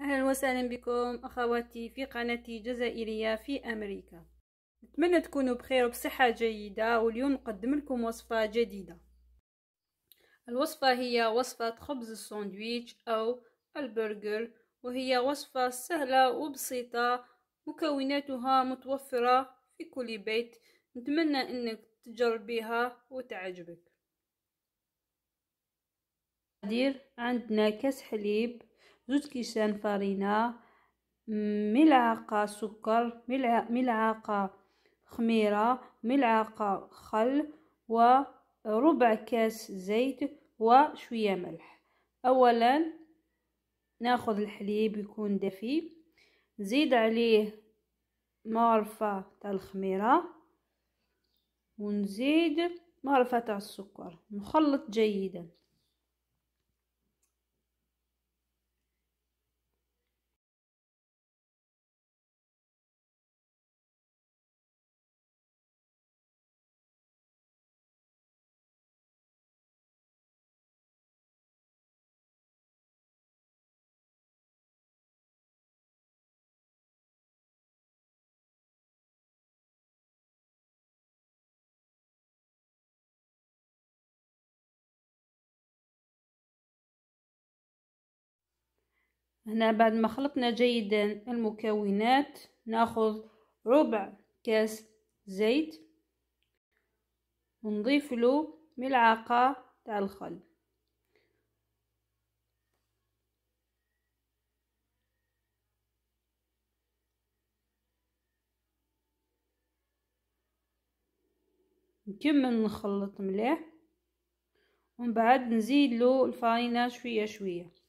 أهلا وسهلا بكم أخواتي في قناتي جزائرية في أمريكا نتمنى تكونوا بخير وبصحة جيدة واليوم نقدم لكم وصفة جديدة الوصفة هي وصفة خبز الساندويتش أو البرجر وهي وصفة سهلة وبسيطة مكوناتها متوفرة في كل بيت نتمنى أنك تجربيها وتعجبك عندنا كاس حليب زوج كيسان فارينة ملعقة سكر ملعقة خميرة ملعقة خل وربع كاس زيت وشوية ملح أولا ناخذ الحليب يكون دافي نزيد عليه معرفة تاع الخميرة ونزيد معرفة تاع السكر نخلط جيدا هنا بعد ما خلطنا جيدا المكونات ناخذ ربع كاس زيت ونضيف له ملعقة تاع الخل نكمل نخلط مليح ومن بعد نزيد له الفرينة شوية شوية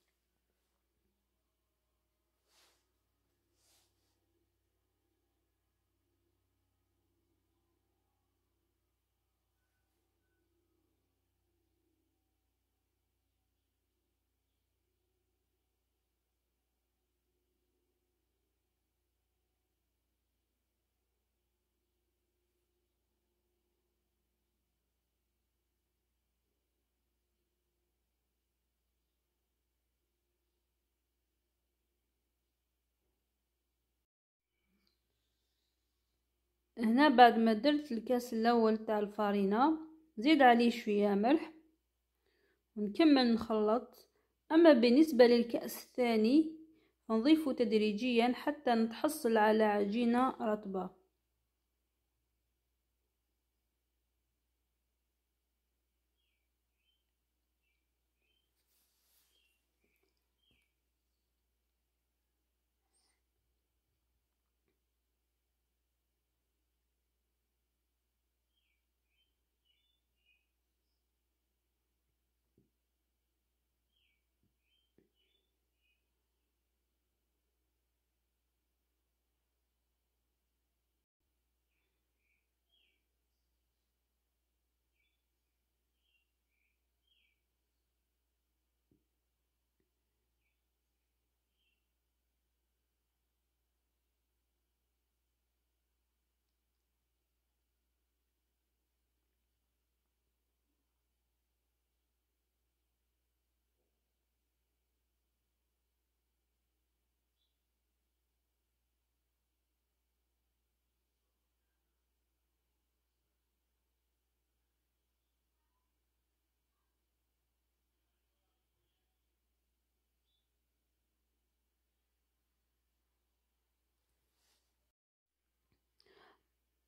هنا بعد ما درت الكاس الاول تاع الفارينه نزيد عليه شويه ملح ونكمل نخلط اما بالنسبه للكاس الثاني نضيفه تدريجيا حتى نتحصل على عجينه رطبه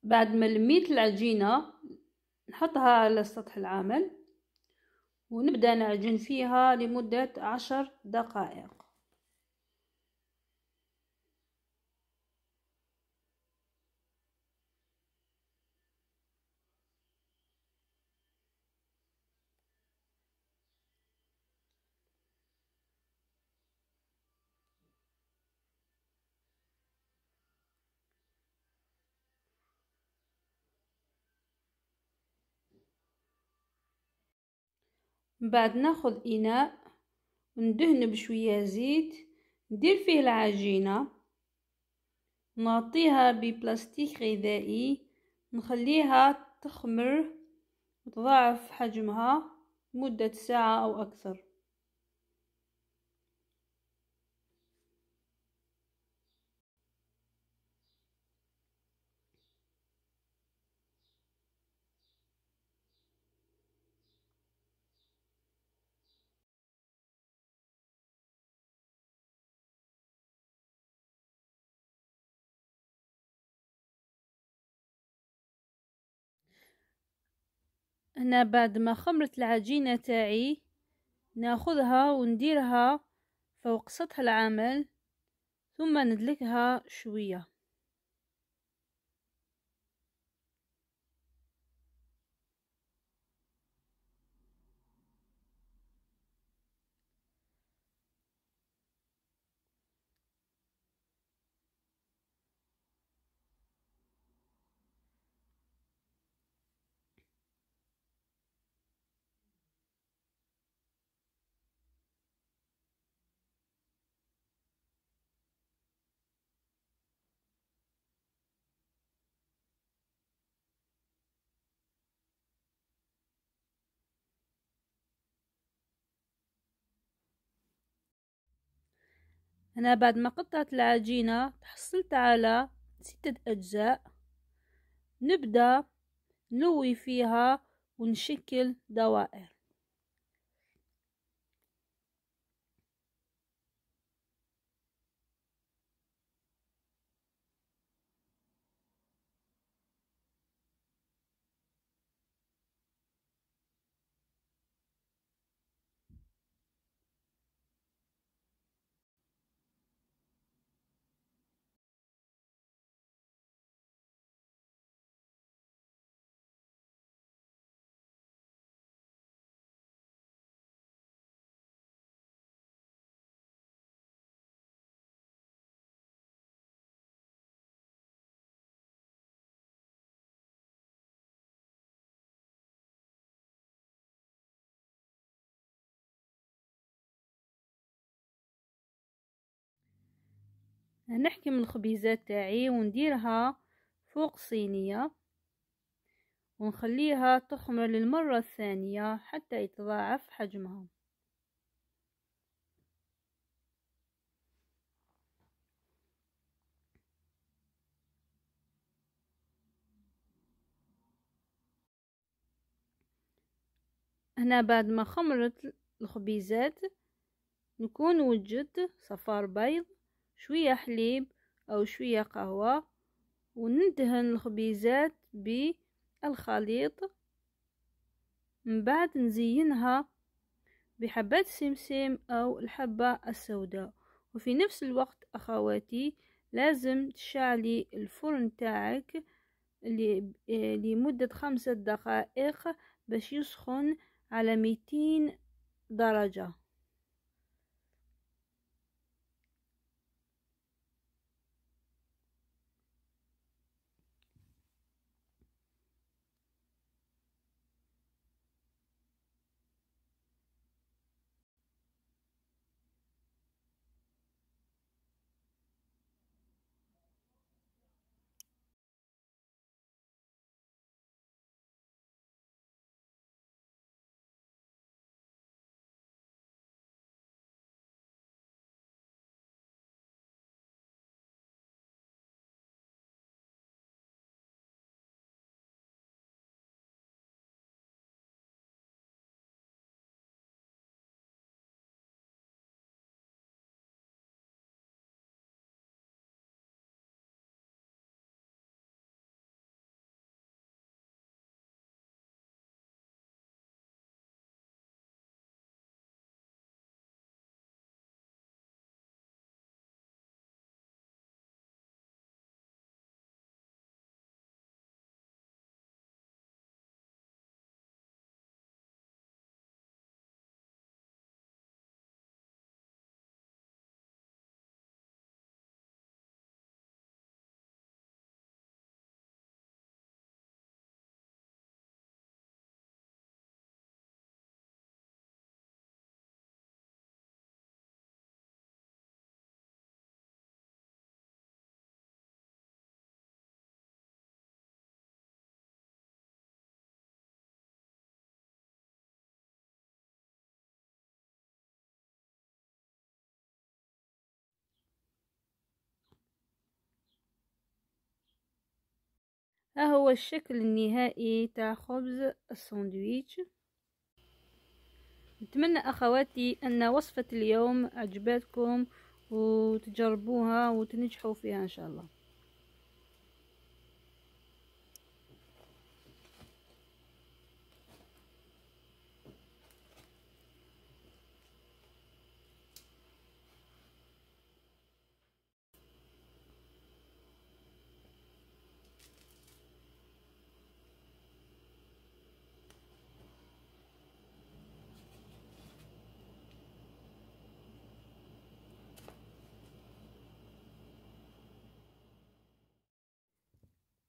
بعد ما لميت العجينة نحطها على سطح العمل ونبدأ نعجن فيها لمدة عشر دقائق من بعد ناخذ اناء ندهن بشويه زيت ندير فيه العجينه نغطيها ببلاستيك غذائي نخليها تخمر وتضاعف حجمها مدة ساعة أو أكثر انا بعد ما خمرت العجينة تاعي ناخذها ونديرها فوق سطح العمل ثم ندلكها شويه هنا بعد ما قطعت العجينة تحصلت على ستة أجزاء نبدأ نلوي فيها ونشكل دوائر نحكم الخبيزات تاعي ونديرها فوق صينية ونخليها تخمر للمرة الثانية حتى يتضاعف حجمها هنا بعد ما خمرت الخبيزات نكون وجدت صفار بيض شوية حليب أو شوية قهوة وندهن الخبيزات بالخليط من بعد نزينها بحبات سمسم أو الحبة السوداء وفي نفس الوقت أخواتي لازم تشعلي الفرن تاعك لمدة خمسة دقائق باش يسخن على ميتين درجة ها اه، هو الشكل النهائي تاع خبز الساندويتش نتمنى اخواتي ان وصفة اليوم عجبتكم وتجربوها وتنجحوا فيها ان شاء الله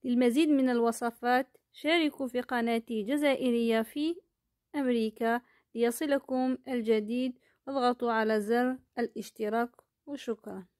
للمزيد من الوصفات شاركوا في قناتي جزائرية في أمريكا ليصلكم الجديد واضغطوا على زر الاشتراك وشكرا